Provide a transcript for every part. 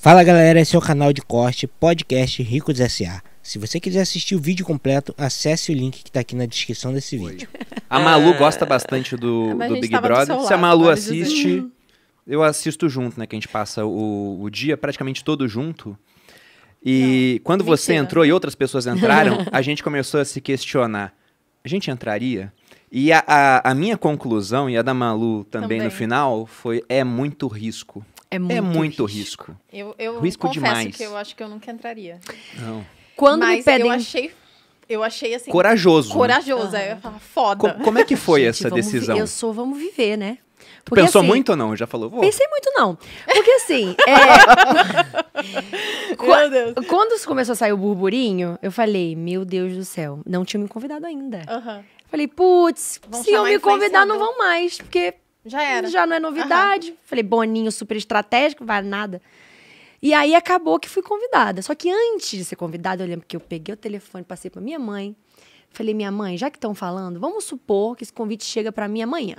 Fala galera, esse é o canal de corte Podcast Ricos SA. Se você quiser assistir o vídeo completo, acesse o link que tá aqui na descrição desse vídeo. A Malu é. gosta bastante do, do Big Brother. Do Se a Malu assiste, dizer... eu assisto junto, né? Que a gente passa o, o dia praticamente todo junto. E Não, quando mentira. você entrou e outras pessoas entraram, a gente começou a se questionar. A gente entraria? E a, a, a minha conclusão, e a da Malu também, também. no final, foi: é muito risco. É, é muito, é muito risco. risco. Eu, eu risco confesso demais. que eu acho que eu nunca entraria. Não. Quando Mas me pedem... eu achei eu achei assim. Corajoso. Né? Corajoso. Né? Aí eu ah. falo, foda. Co como é que foi Gente, essa decisão? Eu sou, vamos viver, né? Porque, pensou assim, muito ou não? Já falou? Vou. Pensei muito não. Porque assim, é... quando, quando começou a sair o burburinho, eu falei, meu Deus do céu, não tinha me convidado ainda. Falei, putz, se eu me convidar, não vão mais, porque já era. Já não é novidade. Uhum. Falei, Boninho super estratégico, vai nada. E aí acabou que fui convidada. Só que antes de ser convidada, eu lembro que eu peguei o telefone, passei para minha mãe. Falei, minha mãe, já que estão falando, vamos supor que esse convite chega para mim amanhã.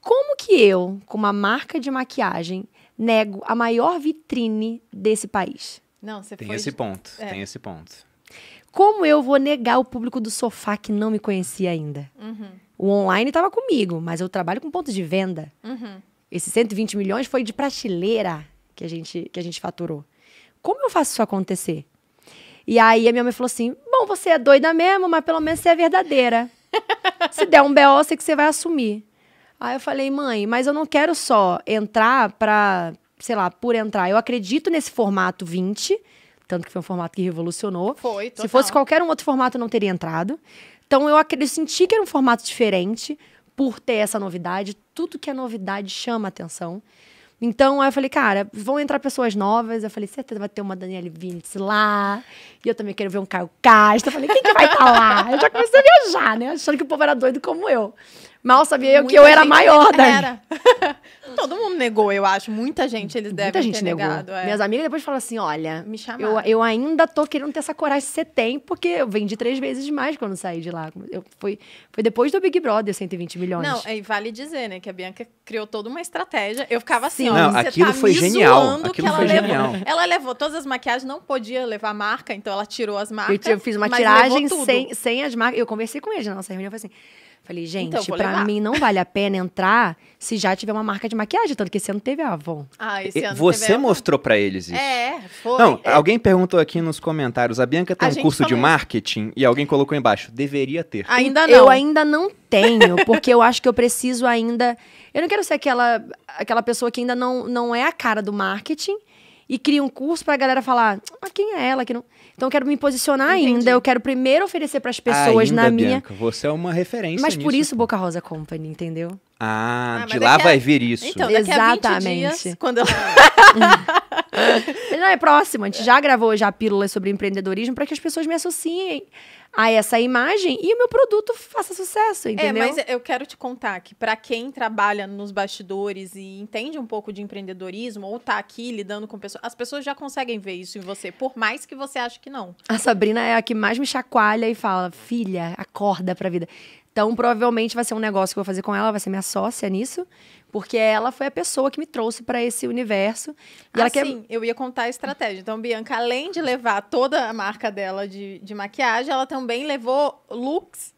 Como que eu, com uma marca de maquiagem, nego a maior vitrine desse país? Não, você tem foi... esse ponto, é. tem esse ponto. Como eu vou negar o público do sofá que não me conhecia ainda? Uhum. O online estava comigo, mas eu trabalho com pontos de venda. Uhum. Esses 120 milhões foi de prateleira que a gente, que a gente faturou. Como eu faço isso acontecer? E aí a minha mãe falou assim: Bom, você é doida mesmo, mas pelo menos você é verdadeira. Se der um BO, sei que você vai assumir. Aí eu falei, mãe, mas eu não quero só entrar para, sei lá, por entrar. Eu acredito nesse formato 20, tanto que foi um formato que revolucionou. Foi, total. Se fosse qualquer um outro formato, eu não teria entrado. Então eu acredito, senti que era um formato diferente por ter essa novidade. Tudo que é novidade chama atenção. Então, aí eu falei, cara, vão entrar pessoas novas. Eu falei, certeza vai ter uma Daniele Vintes lá. E eu também quero ver um Caio Castro. Eu falei, quem que vai estar tá lá? Eu já comecei a viajar, né? Achando que o povo era doido como eu. Mal sabia eu que eu era maior daí. Era. Todo mundo negou, eu acho. Muita gente eles devem Muita gente negou. Negado, é. Minhas amigas depois falam assim: olha, Me eu, eu ainda tô querendo ter essa coragem que você tem, porque eu vendi três vezes mais quando saí de lá. Eu, foi, foi depois do Big Brother, 120 milhões. Não, e vale dizer, né, que a Bianca criou toda uma estratégia. Eu ficava assim, Sim. ó, não, você aquilo tá foi genial. Aquilo foi genial. Ela levou todas as maquiagens, não podia levar marca, então ela tirou as marcas. Eu, eu fiz uma tiragem sem, sem as marcas. Eu conversei com eles na nossa reunião, eu falei assim Falei, então, gente, então, pra mim não vale a pena entrar se já tiver uma marca de maquiagem, tanto que esse ano teve a Avon. Ah, esse ano Você teve mostrou para eles isso. É, foi. Não, é. alguém perguntou aqui nos comentários, a Bianca tem a um curso de marketing? E alguém colocou embaixo, deveria ter. Ainda então, não. Eu ainda não tenho, porque eu acho que eu preciso ainda... Eu não quero ser aquela, aquela pessoa que ainda não, não é a cara do marketing, e cria um curso pra galera falar, ah, quem é ela que não... Então eu quero me posicionar Entendi. ainda, eu quero primeiro oferecer para as pessoas ainda, na minha. Bianca, você é uma referência. Mas por isso Boca Rosa Company, entendeu? Ah, ah de lá a... vai vir isso. Então, Exatamente. Dias, quando eu... Não, é próximo. A gente já gravou já pílulas sobre empreendedorismo para que as pessoas me associem a essa imagem e o meu produto faça sucesso, é, entendeu? É, mas eu quero te contar que para quem trabalha nos bastidores e entende um pouco de empreendedorismo ou tá aqui lidando com pessoas, as pessoas já conseguem ver isso em você, por mais que você ache que não. A Sabrina é a que mais me chacoalha e fala: "Filha, acorda pra vida". Então, provavelmente vai ser um negócio que eu vou fazer com ela, vai ser minha sócia nisso, porque ela foi a pessoa que me trouxe para esse universo. E assim, ela quer... Assim, eu ia contar a estratégia. Então, Bianca, além de levar toda a marca dela de, de maquiagem, ela também levou looks.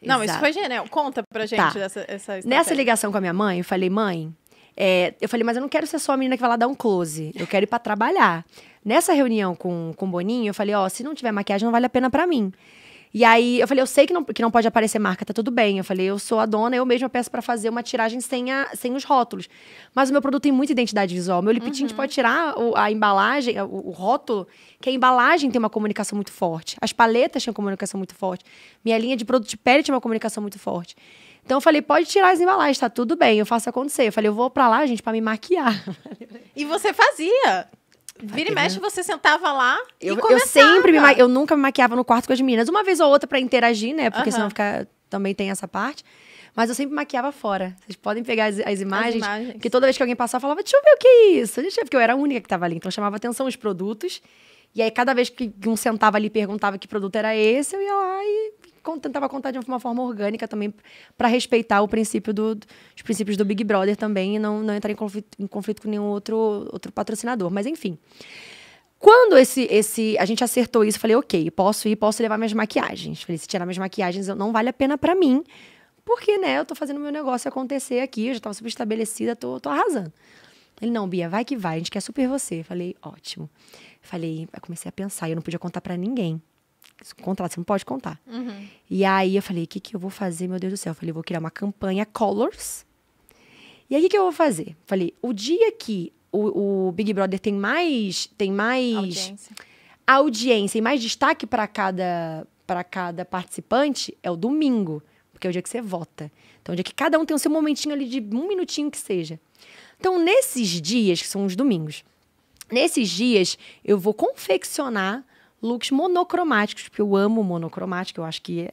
Não, isso foi genial. Conta pra tá. gente tá. essa estratégia. Nessa ligação com a minha mãe, eu falei, mãe, é, eu falei, mas eu não quero ser só a menina que vai lá dar um close. Eu quero ir para trabalhar. Nessa reunião com, com o Boninho, eu falei, ó, oh, se não tiver maquiagem, não vale a pena para mim. E aí eu falei, eu sei que não, que não pode aparecer marca, tá tudo bem. Eu falei, eu sou a dona, eu mesma peço para fazer uma tiragem sem, a, sem os rótulos. Mas o meu produto tem muita identidade visual. meu lip tint uhum. pode tirar o, a embalagem, o, o, rótulo, que a embalagem tem uma comunicação muito forte. As paletas têm uma comunicação muito forte. Minha linha de produto de pele tem uma comunicação muito forte. Então eu falei, pode tirar as embalagens, tá tudo bem, eu faço acontecer. Eu falei, eu vou pra lá, gente, para me maquiar. E você fazia? Tá Vira e mexe, você sentava lá eu, eu sempre me ma... Eu nunca me maquiava no quarto com as meninas. Uma vez ou outra para interagir, né? Porque senão fica... também tem essa parte. Mas eu sempre maquiava fora. Vocês podem pegar as, as imagens. As imagens. toda vez que alguém passava, eu falava, deixa eu ver o que é isso. Deixa eu ver, porque eu era a única que tava ali. Então chamava atenção os produtos. E aí, cada vez que um sentava ali e perguntava que produto era esse, eu ia lá e tentava contar de uma forma orgânica também, para respeitar o princípio do, os princípios do Big Brother também e não, não entrar em conflito, em conflito com nenhum outro, outro patrocinador. Mas enfim. Quando esse, esse, a gente acertou isso, falei, ok, posso ir, posso levar minhas maquiagens. Falei, se tirar minhas maquiagens, não vale a pena para mim, porque, né, eu tô fazendo meu negócio acontecer aqui, eu já tava super estabelecida, tô, tô arrasando. Ele, não, Bia, vai que vai, a gente quer super você. Falei, ótimo. Falei, comecei a pensar, eu não podia contar para ninguém contar, você não pode contar. Uhum. E aí eu falei, o que, que eu vou fazer, meu Deus do céu? Eu falei, vou criar uma campanha Colors. E aí o que, que eu vou fazer? Falei, o dia que o, o Big Brother tem mais. Tem mais. Audiência. audiência e mais destaque para cada, cada participante é o domingo. Porque é o dia que você vota. Então, é o dia que cada um tem o seu momentinho ali de um minutinho que seja. Então, nesses dias, que são os domingos, nesses dias, eu vou confeccionar looks monocromáticos, porque eu amo monocromático, eu acho que é...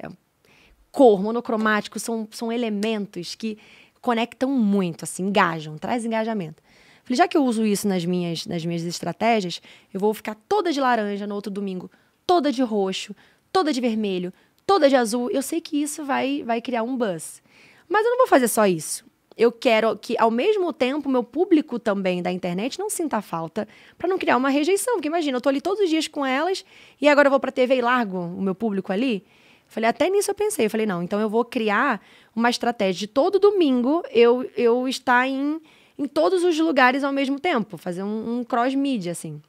cor, monocromático são, são elementos que conectam muito, assim, engajam, traz engajamento. Falei, já que eu uso isso nas minhas, nas minhas estratégias, eu vou ficar toda de laranja no outro domingo, toda de roxo, toda de vermelho, toda de azul. Eu sei que isso vai, vai criar um buzz. Mas eu não vou fazer só isso eu quero que, ao mesmo tempo, meu público também da internet não sinta falta, para não criar uma rejeição. Porque imagina, eu tô ali todos os dias com elas e agora eu vou para a TV e largo o meu público ali. Falei, até nisso eu pensei. Eu falei, não, então eu vou criar uma estratégia de todo domingo eu, eu estar em, em todos os lugares ao mesmo tempo, fazer um, um cross-mídia, assim.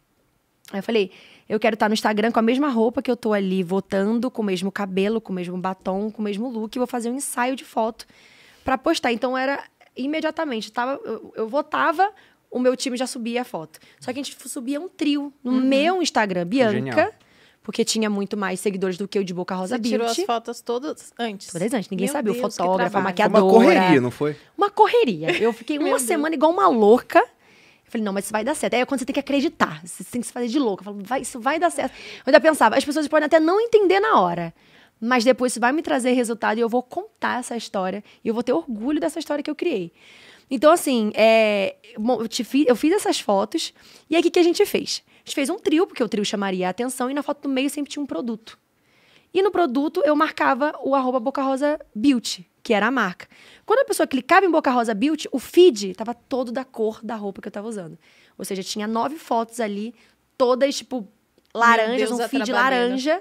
Aí eu falei, eu quero estar no Instagram com a mesma roupa que eu tô ali votando, com o mesmo cabelo, com o mesmo batom, com o mesmo look, vou fazer um ensaio de foto para postar. Então era imediatamente. Tava, eu, eu votava, o meu time já subia a foto. Só que a gente subia um trio no uhum. meu Instagram, Bianca. Genial. Porque tinha muito mais seguidores do que eu de Boca Rosa Você tirou as fotos todas antes? Todas antes. Ninguém meu sabia. Deus, o fotógrafo, a maquiadora. uma correria, não foi? Uma correria. Eu fiquei uma semana igual uma louca. Eu falei, não, mas isso vai dar certo. Aí é quando você tem que acreditar, você tem que se fazer de louca Eu falei, vai, isso vai dar certo. Eu ainda pensava, as pessoas podem até não entender na hora mas depois isso vai me trazer resultado e eu vou contar essa história e eu vou ter orgulho dessa história que eu criei. Então, assim, é, eu fiz essas fotos e aí o que, que a gente fez? A gente fez um trio, porque o trio chamaria a atenção, e na foto do meio sempre tinha um produto. E no produto eu marcava o arroba Boca Rosa Beauty, que era a marca. Quando a pessoa clicava em Boca Rosa Beauty, o feed estava todo da cor da roupa que eu estava usando. Ou seja, tinha nove fotos ali, todas, tipo, laranjas, um feed laranja,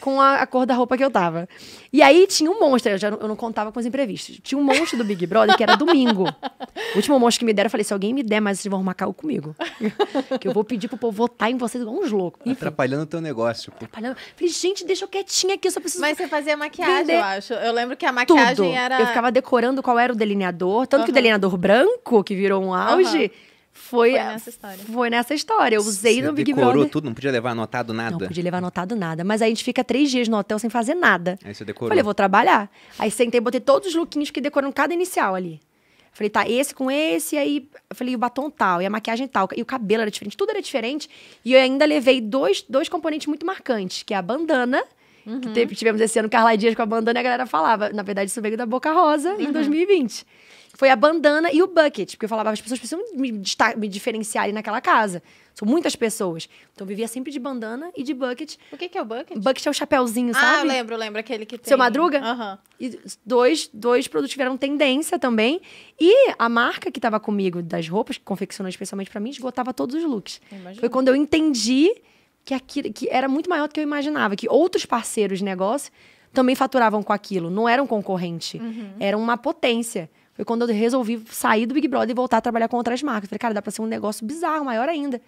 com a, a, cor da roupa que eu tava. E aí tinha um monstro, eu, já, eu não contava com os imprevistos. Tinha um monstro do Big Brother que era domingo. O último monstro que me deram, eu falei: se alguém me der mais, vocês vão arrumar carro comigo. que eu vou pedir pro povo votar em vocês igual uns loucos. Enfim, atrapalhando o teu negócio. Atrapalhando. Falei: gente, deixa eu quietinha aqui, eu só preciso. Mas você fazia maquiagem, vender. eu acho. Eu lembro que a maquiagem Tudo. era. Eu ficava decorando qual era o delineador, tanto uhum. que o delineador branco, que virou um auge. Uhum foi, foi nessa história. Foi nessa história. Eu usei Você no Big decorou Brother. tudo, não podia levar anotado nada? Não podia levar anotado nada. Mas aí a gente fica três dias no hotel sem fazer nada. Aí você decorou. Falei, vou trabalhar. Aí sentei, botei todos os lookinhos que decoram cada inicial ali. Falei, tá, esse com esse, e aí falei, o batom tal, e a maquiagem tal, e o cabelo era diferente, tudo era diferente. E eu ainda levei dois, dois componentes muito marcantes, que é a bandana Uhum. Que teve, tivemos esse ano Carla Dias com a bandana e a galera falava. Na verdade, isso veio da Boca Rosa uhum. em 2020. Foi a bandana e o bucket, porque eu falava, as pessoas precisam me, me diferenciarem naquela casa. São muitas pessoas. Então eu vivia sempre de bandana e de bucket. O que, que é o bucket? Bucket é o chapéuzinho, ah, sabe? Ah, lembro, lembro aquele que tem. Seu Madruga? Aham. Uhum. E dois, dois produtos tiveram tendência também. E a marca que estava comigo das roupas, que confeccionou especialmente para mim, esgotava todos os looks. Imagina. Foi quando eu entendi que, que era muito maior do que eu imaginava, que outros parceiros de negócio também faturavam com aquilo, não eram concorrente, uhum. era uma potência. Foi quando eu resolvi sair do Big Brother e voltar a trabalhar com outras marcas. Falei, cara, dá pra ser um negócio bizarro, maior ainda.